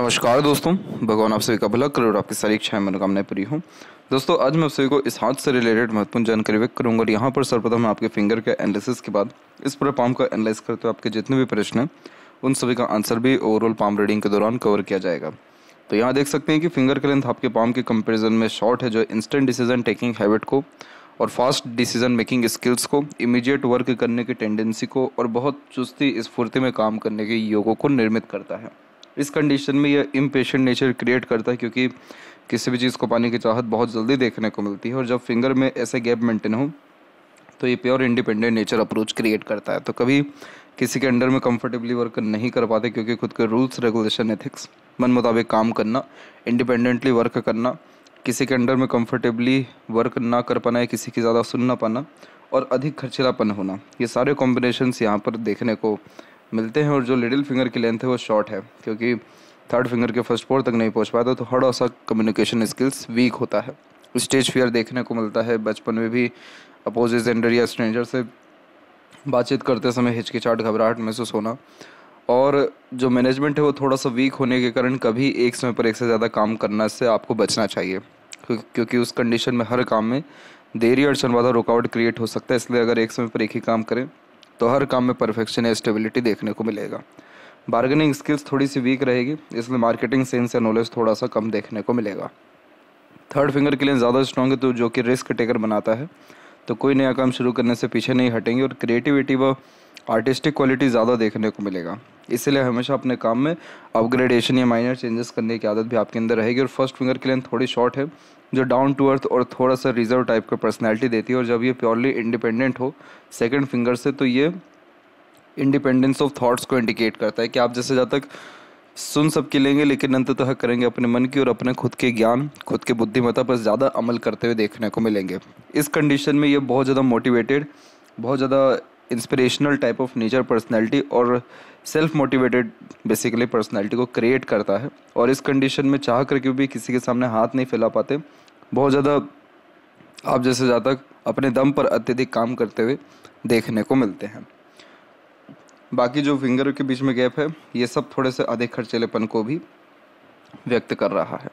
नमस्कार दोस्तों भगवान आप सभी का भला करोड़ आपकी सारी इच्छाएं मनोकामनाएं पूरी हूँ दोस्तों आज मैं आप सभी को इस हाथ से रिलेटेड महत्वपूर्ण जानकारी व्यक्त करूंगा और यहाँ पर सर्वप्रथम आपके फिंगर के एनालिसिस के बाद इस पूरे पाम का एनालाइज करते हुए आपके जितने भी प्रश्न हैं उन सभी का आंसर भी ओवरऑल पाम रीडिंग के दौरान कवर किया जाएगा तो यहाँ देख सकते हैं कि फिंगर के लेंथ आपके पाम के कंपेरिजन में शॉर्ट है जो इंस्टेंट डिसीजन टेकिंग हैबिट को और फास्ट डिसीजन मेकिंग स्किल्स को इमीडिएट वर्क करने की टेंडेंसी को और बहुत चुस्ती स्फूर्ति में काम करने के योगों को निर्मित करता है इस कंडीशन में यह इम्पेशेंट नेचर क्रिएट करता है क्योंकि किसी भी चीज़ को पाने की चाहत बहुत जल्दी देखने को मिलती है और जब फिंगर में ऐसे गैप मेंटेन हो तो ये pure independent nature approach create करता है तो कभी किसी के अंडर में कंफर्टेबली वर्क नहीं कर पाते क्योंकि खुद के रूल्स रेगुलेशन एथिक्स मन मुताबिक काम करना इंडिपेंडेंटली वर्क करना किसी के अंडर में कंफर्टेबली वर्क ना कर पाना या किसी की ज़्यादा सुन ना पाना और अधिक खर्चिलापन होना ये सारे कॉम्बिनेशन यहाँ पर देखने को मिलते हैं और जो लिटिल फिंगर की लेंथ है वो शॉर्ट है क्योंकि थर्ड फिंगर के फर्स्ट फोर तक नहीं पहुंच पाता तो थोड़ा सा कम्युनिकेशन स्किल्स वीक होता है स्टेज फियर देखने को मिलता है बचपन में भी अपोजिट जेंडर या स्ट्रेंजर से बातचीत करते समय हिचकिचाहट घबराहट महसूस होना और जो मैनेजमेंट है वो थोड़ा सा वीक होने के कारण कभी एक समय पर एक से ज़्यादा काम करना से आपको बचना चाहिए क्योंकि उस कंडीशन में हर काम में देरी और बाधा रुकावट क्रिएट हो सकता है इसलिए अगर एक समय पर एक ही काम करें तो हर काम में परफेक्शन या स्टेबिलिटी देखने को मिलेगा बार्गेनिंग स्किल्स थोड़ी सी वीक रहेगी इसलिए मार्केटिंग सेंस या नॉलेज थोड़ा सा कम देखने को मिलेगा थर्ड फिंगर के लिए ज़्यादा स्ट्रॉन्ग है तो जो कि रिस्क टेकर बनाता है तो कोई नया काम शुरू करने से पीछे नहीं हटेंगे और क्रिएटिविटी व आर्टिस्टिक क्वालिटी ज़्यादा देखने को मिलेगा इसलिए हमेशा अपने काम में अपग्रेडेशन या माइनर चेंजेस करने की आदत भी आपके अंदर रहेगी और फर्स्ट फिंगर के लिए थोड़ी शॉर्ट है जो डाउन टू अर्थ और थोड़ा सा रिजर्व टाइप का पर्सनैलिटी देती है और जब ये प्योरली इंडिपेंडेंट हो सेकेंड फिंगर से तो ये इंडिपेंडेंस ऑफ थाट्स को इंडिकेट करता है कि आप जैसे जहाँ तक सुन सबके लेंगे लेकिन अंततः करेंगे अपने मन की और अपने खुद के ज्ञान खुद के बुद्धिमत्ता पर ज़्यादा अमल करते हुए देखने को मिलेंगे इस कंडीशन में ये बहुत ज़्यादा मोटिवेटेड बहुत ज़्यादा inspirational type of nature personality और सेल्फ मोटिवेटेड बेसिकली पर्सनैलिटी को क्रिएट करता है और इस कंडीशन में चाह करके भी किसी के सामने हाथ नहीं फैला पाते बहुत ज़्यादा आप जैसे जातक अपने दम पर अत्यधिक काम करते हुए देखने को मिलते हैं बाकी जो फिंगर के बीच में गैप है ये सब थोड़े से अधिक खर्चेलेपन को भी व्यक्त कर रहा है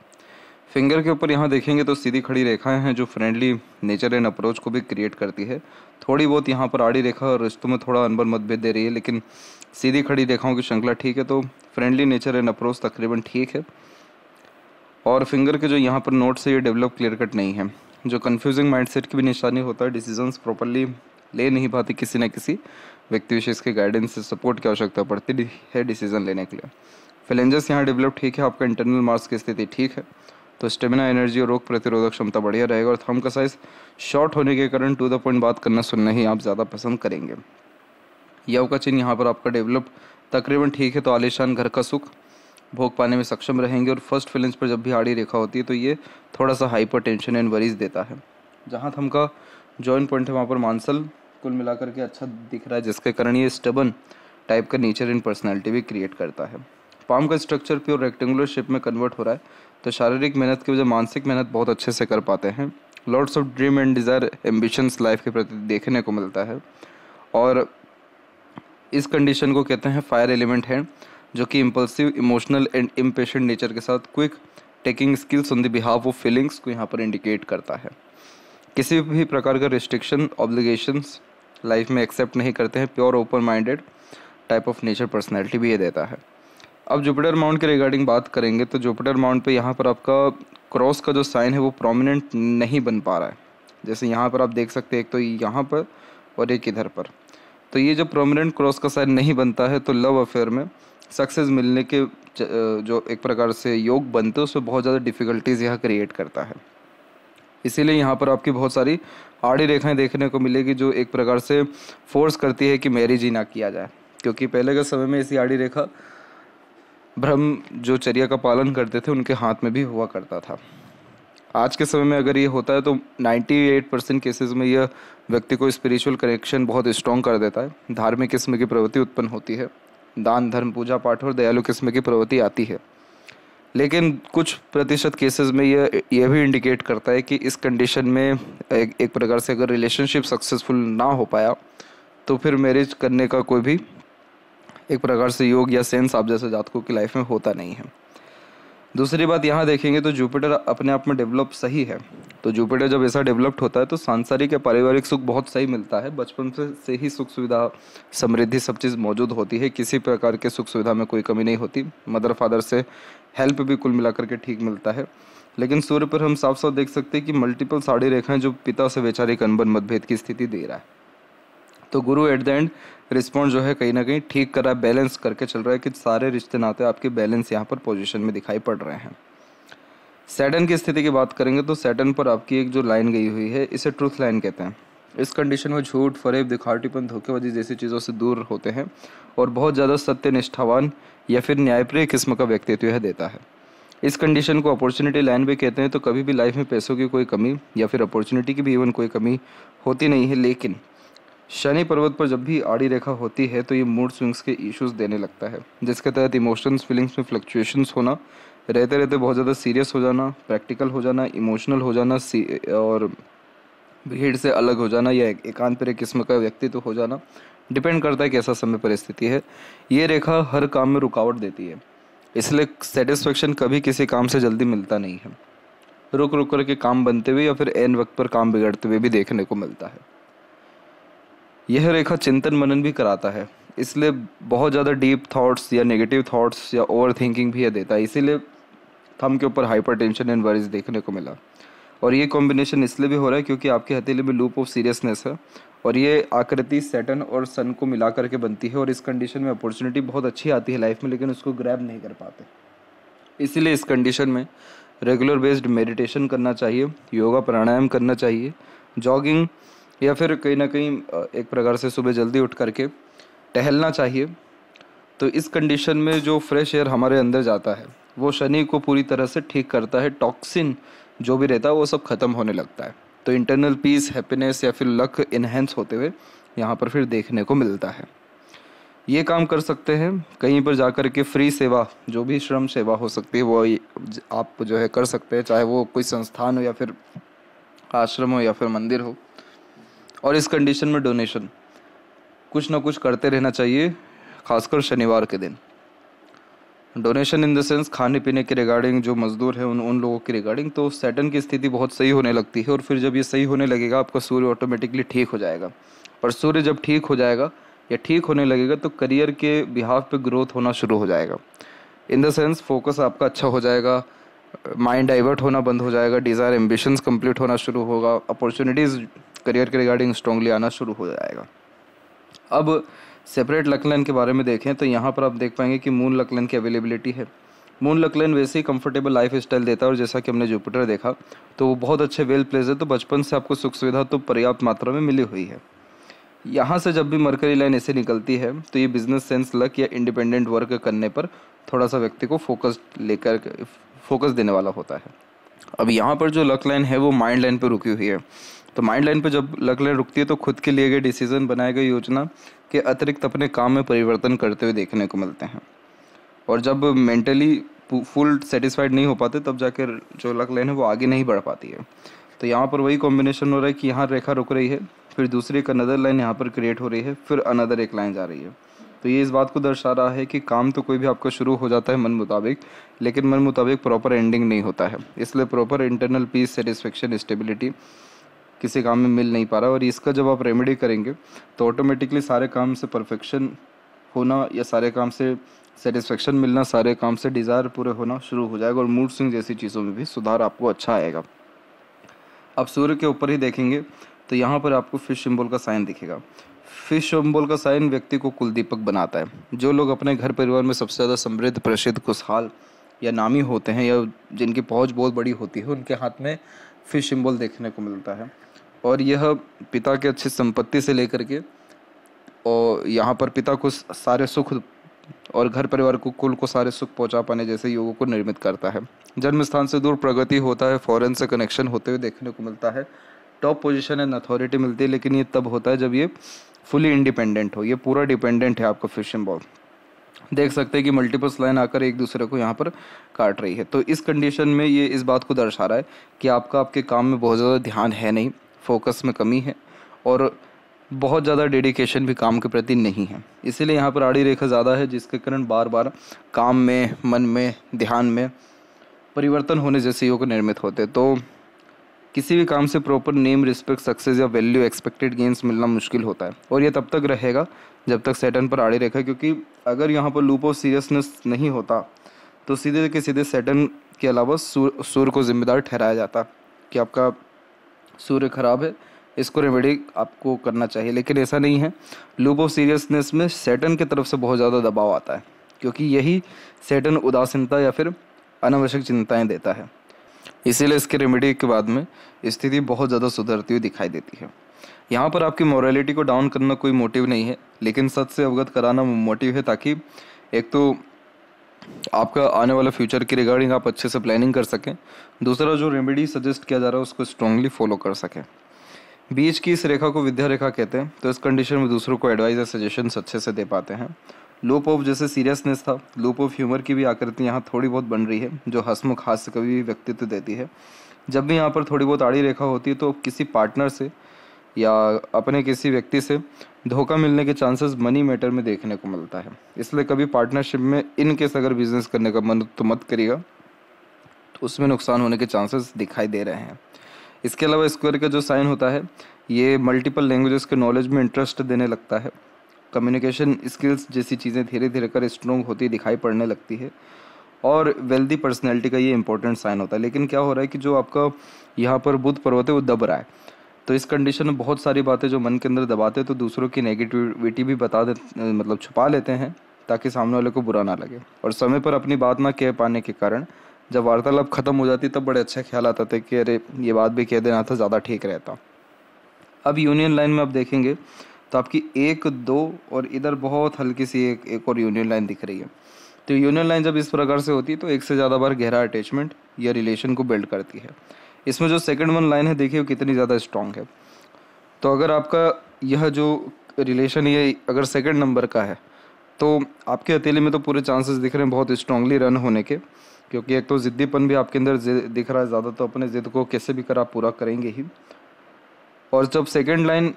फिंगर के ऊपर यहाँ देखेंगे तो सीधी खड़ी रेखाएं हैं जो फ्रेंडली नेचर एंड अप्रोच को भी क्रिएट करती है थोड़ी बहुत यहाँ पर आड़ी रेखा और रिश्तों में थोड़ा अनबन मतभेद दे रही है लेकिन सीधी खड़ी रेखाओं की श्रृंखला ठीक है तो फ्रेंडली नेचर एंड अप्रोच तकरीबन ठीक है और फिंगर के जो यहाँ पर नोट्स है ये डेवलप क्लियर कट नहीं है जो कन्फ्यूजिंग माइंडसेट की भी निशानी होता है डिसीजंस प्रॉपरली ले नहीं पाते किसी न किसी व्यक्ति विशेष के गाइडेंस से सपोर्ट की आवश्यकता पड़ती है डिसीजन लेने के लिए फिलेंजस यहाँ डेवलप ठीक है आपका इंटरनल मार्क्स की स्थिति ठीक है तो स्टेमिना एनर्जी और रोग प्रतिरोधक क्षमता बढ़िया रहेगा और थम का साइज शॉर्ट होने के कारण टू द पॉइंट बात करना सुनना ही आप ज़्यादा पसंद करेंगे यव का चिन्ह यहाँ पर आपका डेवलप तकरीबन ठीक है तो आलिशान घर का सुख भोग पाने में सक्षम रहेंगे और फर्स्ट फिलिंग्स पर जब भी आड़ी रेखा होती है तो ये थोड़ा सा हाइपर टेंशन एंड वरीज देता है जहाँ थमका जॉइंट पॉइंट है वहाँ पर मानसल कुल मिलाकर के अच्छा दिख रहा है जिसके कारण ये स्टबन टाइप का नेचर इन पर्सनैलिटी भी क्रिएट करता है पाम का स्ट्रक्चर प्योर रेक्टेंगुलर शेप में कन्वर्ट हो रहा है तो शारीरिक मेहनत की वजह मानसिक मेहनत बहुत अच्छे से कर पाते हैं lords of dream and desire ambitions life के प्रति देखने को मिलता है और इस कंडीशन को कहते हैं फायर एलिमेंट है जो कि impulsive emotional and impatient nature के साथ quick taking skills on the behalf of feelings को यहाँ पर इंडिकेट करता है किसी भी प्रकार का रिस्ट्रिक्शन ऑब्लिगेशंस लाइफ में एक्सेप्ट नहीं करते हैं pure open minded type of nature personality भी ये देता है अब जुपिटर माउंट के रिगार्डिंग बात करेंगे तो जुपिटर माउंट पे यहाँ पर आपका क्रॉस का जो साइन है वो प्रोमिनेंट नहीं बन पा रहा है जैसे यहाँ पर आप देख सकते हैं एक तो यहाँ पर और एक इधर पर तो ये जब प्रोमिनेंट क्रॉस का साइन नहीं बनता है तो लव अफेयर में सक्सेस मिलने के जो एक प्रकार से योग बनते हैं उसमें बहुत ज़्यादा डिफ़िकल्टीज़ यह क्रिएट करता है इसीलिए यहाँ पर आपकी बहुत सारी आड़ी रेखाएं देखने को मिलेगी जो एक प्रकार से फोर्स करती है कि मैरिज ही ना किया जाए क्योंकि पहले के समय में ऐसी आड़ी रेखा भ्रम जो चर्या का पालन करते थे उनके हाथ में भी हुआ करता था आज के समय में अगर ये होता है तो 98 परसेंट केसेज में यह व्यक्ति को स्पिरिचुअल कनेक्शन बहुत स्ट्रॉन्ग कर देता है धार्मिक किस्म की प्रवृत्ति उत्पन्न होती है दान धर्म पूजा पाठ और दयालु किस्म की प्रवृत्ति आती है लेकिन कुछ प्रतिशत केसेस में यह यह भी इंडिकेट करता है कि इस कंडीशन में एक, एक प्रकार से अगर रिलेशनशिप सक्सेसफुल ना हो पाया तो फिर मैरिज करने का कोई भी एक प्रकार से योग या सेंस आप जैसे जातकों की लाइफ में होता नहीं है दूसरी बात यहाँ देखेंगे तो जुपिटर अपने आप में डेवलप सही है तो जुपिटर जब ऐसा डेवलप्ड होता है तो सांसारिक या पारिवारिक सुख बहुत सही मिलता है बचपन से से ही सुख सुविधा समृद्धि सब चीज़ मौजूद होती है किसी प्रकार के सुख सुविधा में कोई कमी नहीं होती मदर फादर से हेल्प भी कुल मिलाकर के ठीक मिलता है लेकिन सूर्य पर हम साफ साफ देख सकते हैं कि मल्टीपल साड़ी रेखाएं जो पिता से वैचारिक अनबन मतभेद की स्थिति दे रहा है तो गुरु एट द एंड रिस्पॉन्स जो है कहीं ना कहीं ठीक कर रहा है बैलेंस करके चल रहा है कि सारे रिश्ते नाते आपके बैलेंस यहाँ पर पोजिशन में दिखाई पड़ रहे हैं सैटन की स्थिति की बात करेंगे तो सैटन पर आपकी एक जो लाइन गई हुई है इसे ट्रूथ लाइन कहते हैं इस कंडीशन में झूठ फरेब दिखावटीपन धोखेबाजी जैसी चीज़ों से दूर होते हैं और बहुत ज़्यादा सत्य निष्ठावान या फिर न्यायप्रिय किस्म का व्यक्तित्व यह देता है इस कंडीशन को अपॉर्चुनिटी लाइन भी कहते हैं तो कभी भी लाइफ में पैसों की कोई कमी या फिर अपॉर्चुनिटी की भी इवन कोई कमी होती नहीं है लेकिन शनि पर्वत पर जब भी आड़ी रेखा होती है तो ये मूड स्विंग्स के इश्यूज देने लगता है जिसके तहत इमोशंस फीलिंग्स में फ्लक्चुएशंस होना रहते रहते बहुत ज़्यादा सीरियस हो जाना प्रैक्टिकल हो जाना इमोशनल हो जाना और भीड़ से अलग हो जाना या एकांत पर एक किस्म का व्यक्तित्व हो जाना डिपेंड करता है कैसा समय परिस्थिति है ये रेखा हर काम में रुकावट देती है इसलिए सेटिस्फेक्शन कभी किसी काम से जल्दी मिलता नहीं है रुक रुक करके काम बनते हुए या फिर एन वक्त पर काम बिगड़ते हुए भी देखने को मिलता है यह रेखा चिंतन मनन भी कराता है इसलिए बहुत ज़्यादा डीप थॉट्स या नेगेटिव थॉट्स या ओवर थिंकिंग भी यह देता है इसीलिए थम के ऊपर हाइपर टेंशन एंड वरीज देखने को मिला और ये कॉम्बिनेशन इसलिए भी हो रहा है क्योंकि आपके हथेली में लूप ऑफ सीरियसनेस है और ये आकृति सेटन और सन को मिला करके बनती है और इस कंडीशन में अपॉर्चुनिटी बहुत अच्छी आती है लाइफ में लेकिन उसको ग्रैब नहीं कर पाते इसीलिए इस कंडीशन में रेगुलर बेस्ड मेडिटेशन करना चाहिए योगा प्राणायाम करना चाहिए जॉगिंग या फिर कहीं ना कहीं एक प्रकार से सुबह जल्दी उठ करके टहलना चाहिए तो इस कंडीशन में जो फ्रेश एयर हमारे अंदर जाता है वो शनि को पूरी तरह से ठीक करता है टॉक्सिन जो भी रहता है वो सब ख़त्म होने लगता है तो इंटरनल पीस हैप्पीनेस या फिर लक इन्हेंस होते हुए यहाँ पर फिर देखने को मिलता है ये काम कर सकते हैं कहीं पर जा कर के फ्री सेवा जो भी श्रम सेवा हो सकती है वो आप जो है कर सकते हैं चाहे वो कोई संस्थान हो या फिर आश्रम हो या फिर मंदिर हो और इस कंडीशन में डोनेशन कुछ ना कुछ करते रहना चाहिए खासकर शनिवार के दिन डोनेशन इन द सेंस खाने पीने के रिगार्डिंग जो मजदूर हैं उन उन लोगों की रिगार्डिंग तो सैटन की स्थिति बहुत सही होने लगती है और फिर जब ये सही होने लगेगा आपका सूर्य ऑटोमेटिकली ठीक हो जाएगा पर सूर्य जब ठीक हो जाएगा या ठीक होने लगेगा तो करियर के बिहाव पे ग्रोथ होना शुरू हो जाएगा इन द सेंस फोकस आपका अच्छा हो जाएगा माइंड डाइवर्ट होना बंद हो जाएगा डिज़ायर एम्बिशंस कंप्लीट होना शुरू होगा अपॉर्चुनिटीज़ करियर के रिगार्डिंग स्ट्रॉन्गली आना शुरू हो जाएगा अब सेपरेट लकलैन के बारे में देखें तो यहाँ पर आप देख पाएंगे कि मून लकलैन की अवेलेबिलिटी है मून लकलैन वैसे ही कंफर्टेबल लाइफ स्टाइल देता है और जैसा कि हमने जुपिटर देखा तो वो बहुत अच्छे वेल प्लेस है तो बचपन से आपको सुख सुविधा तो पर्याप्त मात्रा में मिली हुई है यहाँ से जब भी मरकरी लाइन ऐसे निकलती है तो ये बिजनेस सेंस लक या इंडिपेंडेंट वर्क करने पर थोड़ा सा व्यक्ति को फोकस लेकर फोकस देने वाला होता है अब यहाँ पर जो लक लाइन है वो माइंड लाइन पर रुकी हुई है तो माइंड लाइन पर जब लाइन रुकती है तो खुद के लिए गए डिसीजन बनाए गए योजना के अतिरिक्त अपने काम में परिवर्तन करते हुए देखने को मिलते हैं और जब मेंटली फुल सेटिस्फाइड नहीं हो पाते तब जाकर जो लक लाइन है वो आगे नहीं बढ़ पाती है तो यहाँ पर वही कॉम्बिनेशन हो रहा है कि यहाँ रेखा रुक रही है फिर दूसरी एक अनदर लाइन यहाँ पर क्रिएट हो रही है फिर अनदर एक लाइन जा रही है तो ये इस बात को दर्शा रहा है कि काम तो कोई भी आपका शुरू हो जाता है मन मुताबिक लेकिन मन मुताबिक प्रॉपर एंडिंग नहीं होता है इसलिए proper internal peace satisfaction stability किसी काम में मिल नहीं पा रहा और इसका जब आप रेमेडी करेंगे तो ऑटोमेटिकली सारे काम से परफेक्शन होना या सारे काम से सेटिस्फेक्शन मिलना सारे काम से डिज़ायर पूरे होना शुरू हो जाएगा और मूड स्विंग जैसी चीज़ों में भी सुधार आपको अच्छा आएगा अब सूर्य के ऊपर ही देखेंगे तो यहाँ पर आपको फिश सिम्बोल का साइन दिखेगा फिश सिम्बोल का साइन व्यक्ति को कुलदीपक बनाता है जो लोग अपने घर परिवार में सबसे ज़्यादा समृद्ध प्रसिद्ध खुशहाल या नामी होते हैं या जिनकी पहुँच बहुत बड़ी होती है उनके हाथ में फिश सिम्बोल देखने को मिलता है और यह पिता के अच्छी संपत्ति से लेकर के और यहाँ पर पिता को सारे सुख और घर परिवार को कुल को सारे सुख पहुँचा पाने जैसे योगों को निर्मित करता है जन्म स्थान से दूर प्रगति होता है फॉरेन से कनेक्शन होते हुए देखने को मिलता है टॉप पोजिशन एंड अथॉरिटी मिलती है लेकिन ये तब होता है जब ये फुली इंडिपेंडेंट हो ये पूरा डिपेंडेंट है आपका फिशिंग बॉल देख सकते हैं कि मल्टीपल्स लाइन आकर एक दूसरे को यहाँ पर काट रही है तो इस कंडीशन में ये इस बात को दर्शा रहा है कि आपका आपके काम में बहुत ज़्यादा ध्यान है नहीं फोकस में कमी है और बहुत ज़्यादा डेडिकेशन भी काम के प्रति नहीं है इसीलिए यहाँ पर आड़ी रेखा ज़्यादा है जिसके कारण बार बार काम में मन में ध्यान में परिवर्तन होने जैसे योग निर्मित होते तो किसी भी काम से प्रॉपर नेम रिस्पेक्ट सक्सेस या वैल्यू एक्सपेक्टेड गेंस मिलना मुश्किल होता है और ये तब तक रहेगा जब तक सेटन पर आड़ी रेखा क्योंकि अगर यहाँ पर लूप ऑफ सीरियसनेस नहीं होता तो सीधे के सीधे सेटन के अलावा सूर सूर को जिम्मेदार ठहराया जाता कि आपका सूर्य खराब है इसको रेमेडी आपको करना चाहिए लेकिन ऐसा नहीं है लूप ऑफ सीरियसनेस में सेटन की तरफ से बहुत ज़्यादा दबाव आता है क्योंकि यही सेटन उदासीनता या फिर अनावश्यक चिंताएं देता है इसीलिए इसके रेमेडी के बाद में स्थिति बहुत ज़्यादा सुधरती हुई दिखाई देती है यहाँ पर आपकी मॉरलिटी को डाउन करना कोई मोटिव नहीं है लेकिन सच से अवगत कराना मोटिव है ताकि एक तो आपका आने वाला फ्यूचर की रिगार्डिंग आप अच्छे से प्लानिंग कर सकें दूसरा जो रेमेडी सजेस्ट किया जा रहा है उसको स्ट्रांगली फॉलो कर सकें बीच की इस रेखा को विद्या रेखा कहते हैं तो इस कंडीशन में दूसरों को एडवाइस या सजेशन अच्छे से दे पाते हैं लूप ऑफ जैसे सीरियसनेस था लूप ऑफ ह्यूमर की भी आकृति यहाँ थोड़ी बहुत बन रही है जो हंसमुख हास्य कभी भी व्यक्तित्व देती है जब भी यहाँ पर थोड़ी बहुत आड़ी रेखा होती है तो किसी पार्टनर से या अपने किसी व्यक्ति से धोखा मिलने के चांसेस मनी मैटर में देखने को मिलता है इसलिए कभी पार्टनरशिप में इन केस अगर बिजनेस करने का मन तो मत करिएगा तो उसमें नुकसान होने के चांसेस दिखाई दे रहे हैं इसके अलावा स्क्वायर का जो साइन होता है ये मल्टीपल लैंग्वेजेस के नॉलेज में इंटरेस्ट देने लगता है कम्युनिकेशन स्किल्स जैसी चीज़ें धीरे धीरे कर स्ट्रॉन्ग होती दिखाई पड़ने लगती है और वेल्दी पर्सनैलिटी का ये इंपॉर्टेंट साइन होता है लेकिन क्या हो रहा है कि जो आपका यहाँ पर बुद्ध पर्वत है वो दब रहा है तो इस कंडीशन में बहुत सारी बातें जो मन के अंदर दबाते हैं तो दूसरों की नेगेटिविटी भी बता दे मतलब छुपा लेते हैं ताकि सामने वाले को बुरा ना लगे और समय पर अपनी बात ना कह पाने के कारण जब वार्तालाप ख़त्म हो जाती तब बड़े अच्छे ख्याल आता थे कि अरे ये बात भी कह देना था ज़्यादा ठीक रहता अब यूनियन लाइन में आप देखेंगे तो आपकी एक दो और इधर बहुत हल्की सी एक एक और यूनियन लाइन दिख रही है तो यूनियन लाइन जब इस प्रकार से होती है तो एक से ज़्यादा बार गहरा अटैचमेंट या रिलेशन को बिल्ड करती है इसमें जो सेकंड वन लाइन है देखिए वो कितनी ज़्यादा स्ट्रॉन्ग है तो अगर आपका यह जो रिलेशन ये अगर सेकंड नंबर का है तो आपके हथेली में तो पूरे चांसेस दिख रहे हैं बहुत स्ट्रांगली रन होने के क्योंकि एक तो ज़िद्दीपन भी आपके अंदर दिख रहा है ज़्यादा तो अपने ज़िद को कैसे भी कर आप पूरा करेंगे ही और जब सेकेंड लाइन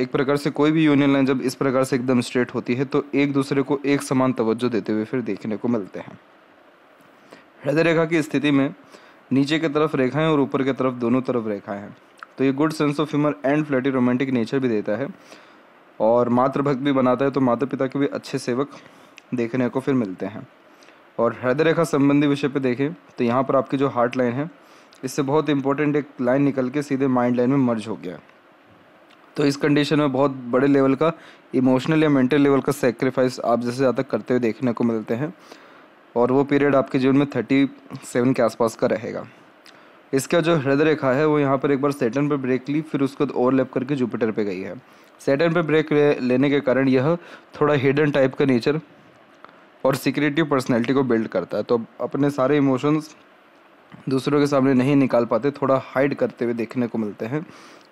एक प्रकार से कोई भी यूनियन लाइन जब इस प्रकार से एकदम स्ट्रेट होती है तो एक दूसरे को एक समान तवज्जो देते हुए फिर देखने को मिलते हैं हृदय रेखा की स्थिति में नीचे की तरफ रेखाएं और ऊपर की तरफ दोनों तरफ रेखाएं हैं तो ये good sense of humour and flirty romantic nature भी देता है और मातृभक्त भी बनाता है तो माता पिता के भी अच्छे सेवक देखने को फिर मिलते हैं और हृदय रेखा संबंधी विषय पर देखें तो यहाँ पर आपकी जो हार्ट लाइन है इससे बहुत इंपॉर्टेंट एक लाइन निकल के सीधे माइंड लाइन में मर्ज हो गया तो इस कंडीशन में बहुत बड़े लेवल का इमोशनल या मेंटल लेवल का सेक्रीफाइस आप जैसे ज़्यादा करते हुए देखने को मिलते हैं और वो पीरियड आपके जीवन में थर्टी सेवन के आसपास का रहेगा इसका जो हृदय रेखा है वो यहाँ पर एक बार सेटन पर ब्रेक ली फिर उसको ओवरलैप करके जुपिटर पे गई है सेटन पर ब्रेक ले, लेने के कारण यह थोड़ा हिडन टाइप का नेचर और सिक्रेटिव पर्सनैलिटी को बिल्ड करता है तो अपने सारे इमोशंस दूसरों के सामने नहीं निकाल पाते थोड़ा हाइड करते हुए देखने को मिलते हैं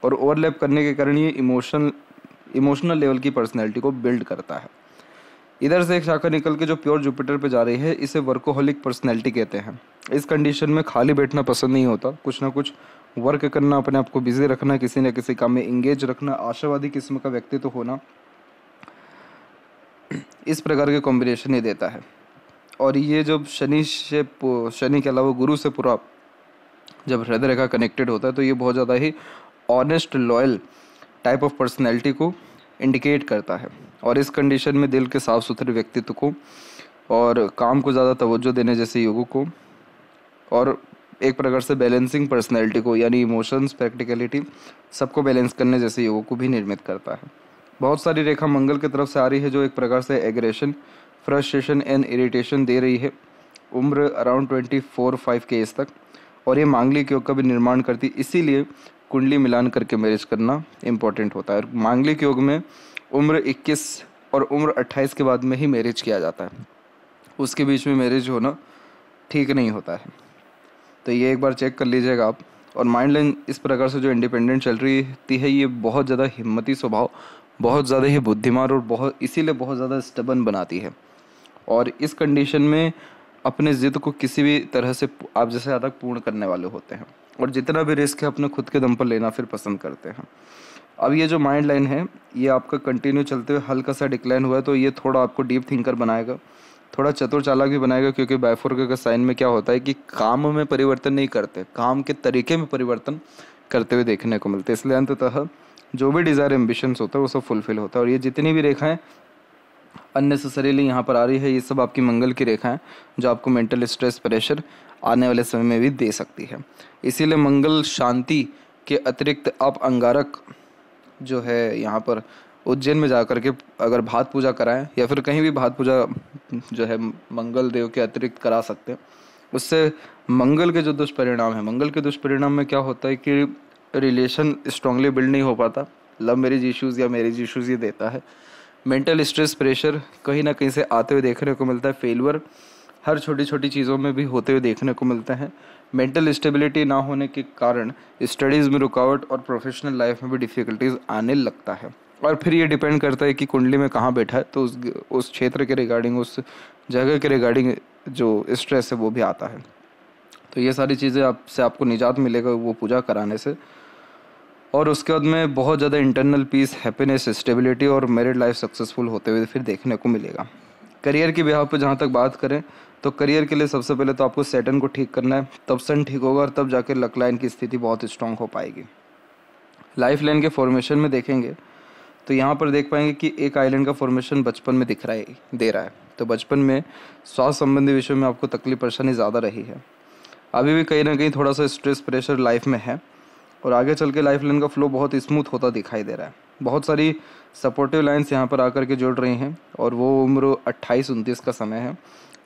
और ओवरलैप करने के कारण ये इमोशन इमोशनल लेवल की पर्सनैलिटी को बिल्ड करता है इधर से एक शाखा निकल के जो प्योर जुपिटर पे जा रही है इसे वर्कोहोलिक पर्सनैलिटी कहते हैं इस कंडीशन में खाली बैठना पसंद नहीं होता कुछ ना कुछ वर्क करना अपने आप को बिजी रखना किसी न किसी काम में इंगेज रखना आशावादी किस्म का व्यक्तित्व तो होना इस प्रकार के कॉम्बिनेशन ये देता है और ये जब शनि से शनि के अलावा गुरु से पूरा जब हृदय रेखा कनेक्टेड होता है तो ये बहुत ज़्यादा ही honest loyal type of personality को इंडिकेट करता है और इस कंडीशन में दिल के साफ़ सुथरे व्यक्तित्व को और काम को ज़्यादा तवज्जो देने जैसे योगों को और एक प्रकार से बैलेंसिंग पर्सनैलिटी को यानी इमोशंस प्रैक्टिकलिटी सबको बैलेंस करने जैसे योगों को भी निर्मित करता है बहुत सारी रेखा मंगल की तरफ से आ रही है जो एक प्रकार से एग्रेशन फ्रस्ट्रेशन एंड इरिटेशन दे रही है उम्र अराउंड ट्वेंटी फोर फाइव के एज तक और ये मांगलिक योग का भी निर्माण करती इसीलिए कुंडली मिलान करके मैरिज करना इम्पोर्टेंट होता है और मांगलिक योग में उम्र 21 और उम्र 28 के बाद में ही मैरिज किया जाता है उसके बीच में मैरिज होना ठीक नहीं होता है तो ये एक बार चेक कर लीजिएगा आप और माइंड लाइन इस प्रकार से जो इंडिपेंडेंट चल रही है ये बहुत ज़्यादा हिम्मती स्वभाव बहुत ज़्यादा ही बुद्धिमान और बहुत इसीलिए बहुत ज़्यादा स्टबन बनाती है और इस कंडीशन में अपने ज़िद को किसी भी तरह से आप जैसे ज़्यादा पूर्ण करने वाले होते हैं और जितना भी रिस्क है अपने खुद के दम पर लेना फिर पसंद करते हैं अब ये जो माइंड लाइन है ये आपका कंटिन्यू चलते हुए हल्का सा डिक्लाइन हुआ है तो ये थोड़ा आपको डीप थिंकर बनाएगा थोड़ा चतुर चालक भी बनाएगा क्योंकि बायफोर का साइन में क्या होता है कि काम में परिवर्तन नहीं करते काम के तरीके में परिवर्तन करते हुए देखने को मिलते हैं इसलिए अंततः जो भी डिज़ायर एम्बिशंस होता है वो सब फुलफिल होता है और ये जितनी भी रेखाएं अननेसेसरीली यहाँ पर आ रही है ये सब आपकी मंगल की रेखाएं जो आपको मेंटल स्ट्रेस प्रेशर आने वाले समय में भी दे सकती है इसीलिए मंगल शांति के अतिरिक्त आप अंगारक जो है यहाँ पर उज्जैन में जा कर के अगर भात पूजा कराएं या फिर कहीं भी भात पूजा जो है मंगल देव के अतिरिक्त करा सकते हैं उससे मंगल के जो दुष्परिणाम है मंगल के दुष्परिणाम में क्या होता है कि रिलेशन स्ट्रांगली बिल्ड नहीं हो पाता लव मेरिज इश्यूज़ या मेरिज इश्यूज़ ये देता है मेंटल स्ट्रेस प्रेशर कहीं ना कहीं से आते हुए देखने को मिलता है फेलवर हर छोटी छोटी चीज़ों में भी होते हुए देखने को मिलता है मेंटल स्टेबिलिटी ना होने के कारण स्टडीज़ में रुकावट और प्रोफेशनल लाइफ में भी डिफ़िकल्टीज आने लगता है और फिर ये डिपेंड करता है कि कुंडली में कहाँ बैठा है तो उस उस क्षेत्र के रिगार्डिंग उस जगह के रिगार्डिंग जो स्ट्रेस है वो भी आता है तो ये सारी चीज़ें आपसे आपको निजात मिलेगा वो पूजा कराने से और उसके बाद में बहुत ज़्यादा इंटरनल पीस हैप्पीनेस स्टेबिलिटी और मेरिड लाइफ सक्सेसफुल होते हुए फिर देखने को मिलेगा करियर के बिहाव पर जहाँ तक बात करें तो करियर के लिए सबसे पहले तो आपको सेटन को ठीक करना है तब सन ठीक होगा और तब जाकर लकलाइन की स्थिति बहुत स्ट्रांग हो पाएगी लाइफ लाइन के फॉर्मेशन में देखेंगे तो यहाँ पर देख पाएंगे कि एक आइलैंड का फॉर्मेशन बचपन में दिख रहा है दे रहा है तो बचपन में स्वास्थ्य संबंधी विषय में आपको तकलीफ परेशानी ज़्यादा रही है अभी भी कहीं ना कहीं थोड़ा सा स्ट्रेस प्रेशर लाइफ में है और आगे चल के लाइफ लाइन का फ्लो बहुत स्मूथ होता दिखाई दे रहा है बहुत सारी सपोर्टिव लाइन्स यहाँ पर आकर के जुड़ रही हैं और वो उम्र अट्ठाईस उनतीस का समय है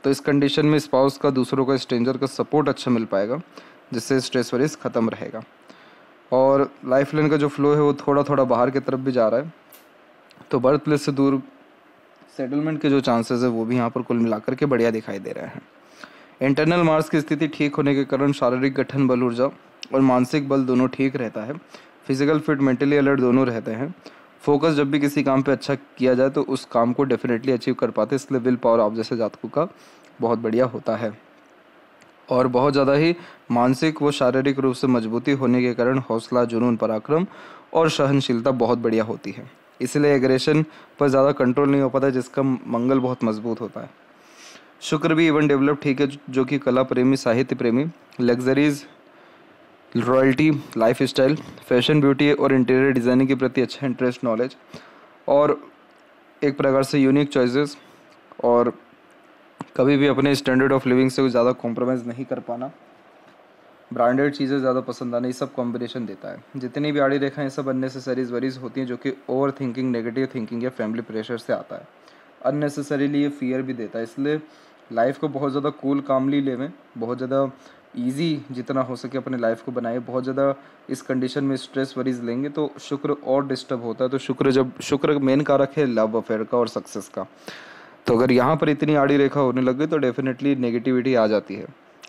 तो इस कंडीशन में स्पाउस का दूसरों का स्ट्रेंजर का सपोर्ट अच्छा मिल पाएगा जिससे स्ट्रेस वरीज ख़त्म रहेगा और लाइफ लाइन का जो फ्लो है वो थोड़ा थोड़ा बाहर की तरफ भी जा रहा है तो बर्थ प्लेस से दूर सेटलमेंट के जो चांसेस है वो भी यहाँ पर कुल मिलाकर के बढ़िया दिखाई दे रहे हैं इंटरनल मार्स की स्थिति ठीक होने के कारण शारीरिक गठन बल ऊर्जा और मानसिक बल दोनों ठीक रहता है फिजिकल फिट मेंटली अलर्ट दोनों रहते हैं फोकस जब भी किसी काम पे अच्छा किया जाए तो उस काम को डेफिनेटली अचीव कर पाते इसलिए विल पावर आप जैसे जातकों का बहुत बढ़िया होता है और बहुत ज़्यादा ही मानसिक व शारीरिक रूप से मजबूती होने के कारण हौसला जुनून पराक्रम और सहनशीलता बहुत बढ़िया होती है इसलिए एग्रेशन पर ज़्यादा कंट्रोल नहीं हो पाता जिसका मंगल बहुत मजबूत होता है शुक्र भी इवन डेवलप ठीक है जो कि कला प्रेमी साहित्य प्रेमी luxuries royalty lifestyle fashion beauty और इंटीरियर डिज़ाइनिंग के प्रति अच्छा इंटरेस्ट नॉलेज और एक प्रकार से यूनिक चॉइसेस और कभी भी अपने स्टैंडर्ड ऑफ लिविंग से ज़्यादा कॉम्प्रोमाइज़ नहीं कर पाना ब्रांडेड चीज़ें ज़्यादा पसंद आना ये सब कॉम्बिनेशन देता है जितनी भी आड़ी रेखाएं सब अननेसेसरीज वरीज होती हैं जो कि ओवर थिंकिंग नेगेटिव थिंकिंग या फैमिली प्रेशर से आता है अननेसेसरीली ये फियर भी देता है इसलिए लाइफ को बहुत ज़्यादा कूल कामली लेवें बहुत ज़्यादा ईजी जितना हो सके अपने लाइफ को बनाए बहुत ज़्यादा इस कंडीशन में स्ट्रेस वरीज लेंगे तो शुक्र और डिस्टर्ब होता है तो शुक्र जब शुक्र मेन कारक है लव अफेयर का और सक्सेस का तो अगर यहाँ पर इतनी आड़ी रेखा होने लग गई तो डेफिनेटली नेगेटिविटी आ जाती है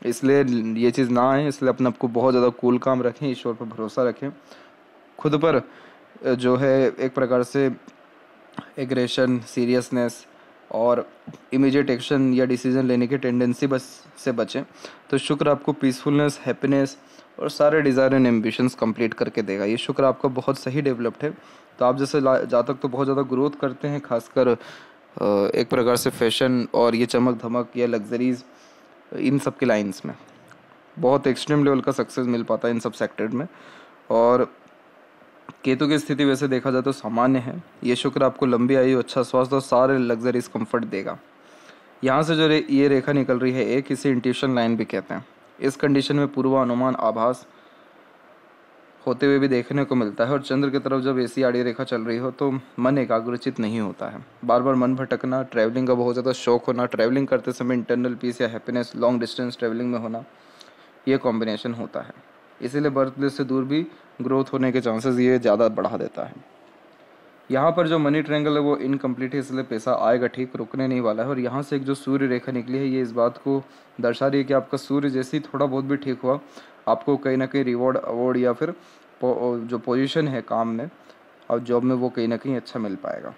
इसलिए ये चीज़ ना आए इसलिए अपने आपको बहुत ज़्यादा कूल काम रखें ईश्वर पर भरोसा रखें खुद पर जो है एक प्रकार से एग्रेशन सीरियसनेस और इमीडिएट एक्शन या डिसीजन लेने की टेंडेंसी बस से बचें तो शुक्र आपको पीसफुलनेस हैप्पीनेस और सारे डिज़ायर एंड एम्बिशंस कंप्लीट करके देगा ये शुक्र आपका बहुत सही डेवलप्ड है तो आप जैसे जहाँ तक तो बहुत ज़्यादा ग्रोथ करते हैं खासकर एक प्रकार से फैशन और ये चमक धमक या लग्जरीज़ इन सब के लाइन्स में बहुत एक्सट्रीम लेवल का सक्सेस मिल पाता है इन सब सेक्टर में और केतु की स्थिति वैसे देखा जाए तो सामान्य है ये शुक्र आपको लंबी आयु अच्छा स्वास्थ्य और सारे लग्जरीज कंफर्ट देगा यहाँ से जो रे, ये रेखा निकल रही है एक इसे इंट्यूशन लाइन भी कहते हैं इस कंडीशन में पूर्वानुमान आभास होते हुए भी देखने को मिलता है और चंद्र की तरफ जब ऐसी आड़ी रेखा चल रही हो तो मन एकाग्रचित नहीं होता है बार बार मन भटकना ट्रैवलिंग का बहुत ज़्यादा शौक होना ट्रैवलिंग करते समय इंटरनल पीस या हैप्पीनेस लॉन्ग डिस्टेंस ट्रैवलिंग में होना ये कॉम्बिनेशन होता है इसीलिए बर्थप्लेस से दूर भी ग्रोथ होने के चांसेस ये ज़्यादा बढ़ा देता है यहाँ पर जो मनी ट्रेंगल है वो इनकम्प्लीट है इसलिए पैसा आएगा ठीक रुकने नहीं वाला है और यहाँ से एक जो सूर्य रेखा निकली है ये इस बात को दर्शा रही है कि आपका सूर्य जैसे ही थोड़ा बहुत भी ठीक हुआ आपको कहीं ना कहीं रिवॉर्ड अवॉर्ड या फिर जो पोजिशन है काम में और जॉब में वो कहीं ना कहीं अच्छा मिल पाएगा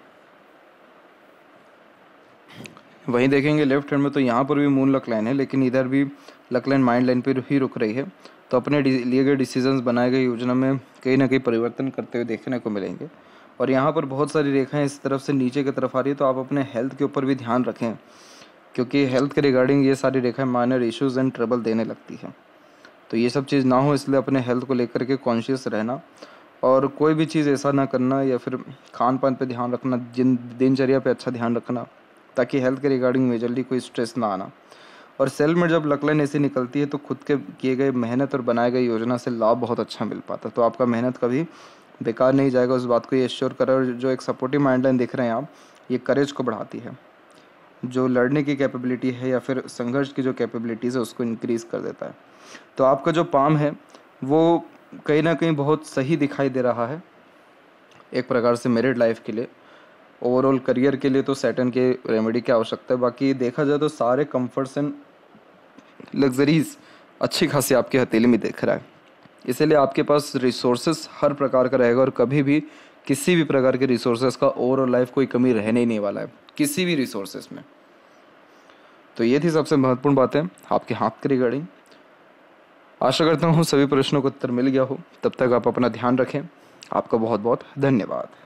वहीं देखेंगे लेफ्ट हैंड में तो यहाँ पर भी मून लक लाइन है लेकिन इधर भी लक लाइन माइंड लाइन पर ही रुक रही है तो अपने लिए गए डिसीजंस बनाए गए योजना में कहीं ना कहीं परिवर्तन करते हुए देखने को मिलेंगे और यहाँ पर बहुत सारी रेखाएं इस तरफ से नीचे की तरफ आ रही है तो आप अपने हेल्थ के ऊपर भी ध्यान रखें क्योंकि हेल्थ के रिगार्डिंग ये सारी रेखाएं माइनर इश्यूज़ एंड ट्रबल देने लगती हैं तो ये सब चीज़ ना हो इसलिए अपने हेल्थ को लेकर के कॉन्शियस रहना और कोई भी चीज़ ऐसा ना करना या फिर खान पान पर ध्यान रखना जिन दिनचर्या पर अच्छा ध्यान रखना ताकि हेल्थ के रिगार्डिंग मेजरली कोई स्ट्रेस ना आना और सेल में जब लकलन ऐसी निकलती है तो खुद के किए गए मेहनत और बनाए गए योजना से लाभ बहुत अच्छा मिल पाता है तो आपका मेहनत कभी बेकार नहीं जाएगा उस बात को ये श्योर करें और जो एक सपोर्टिव माइंड लाइन देख रहे हैं आप ये करेज को बढ़ाती है जो लड़ने की कैपेबिलिटी है या फिर संघर्ष की जो कैपेबिलिटीज़ है उसको इंक्रीज़ कर देता है तो आपका जो पाम है वो कहीं ना कहीं बहुत सही दिखाई दे रहा है एक प्रकार से मेरिड लाइफ के लिए ओवरऑल करियर के लिए तो सैटन के रेमेडी की आवश्यकता है बाकी देखा जाए तो सारे कम्फर्ट्स एंड लग्जरीज अच्छी खासी आपकी हथेली में देख रहा है इसीलिए आपके पास रिसोर्सेस हर प्रकार का रहेगा और कभी भी किसी भी प्रकार के रिसोर्सेस का ओवरऑल लाइफ कोई कमी रहने ही नहीं वाला है किसी भी रिसोर्सेज में तो ये थी सबसे महत्वपूर्ण बातें आपके हाथ के रिगार्डिंग आशा करता हूँ सभी प्रश्नों का उत्तर मिल गया हो तब तक आप अपना ध्यान रखें आपका बहुत बहुत धन्यवाद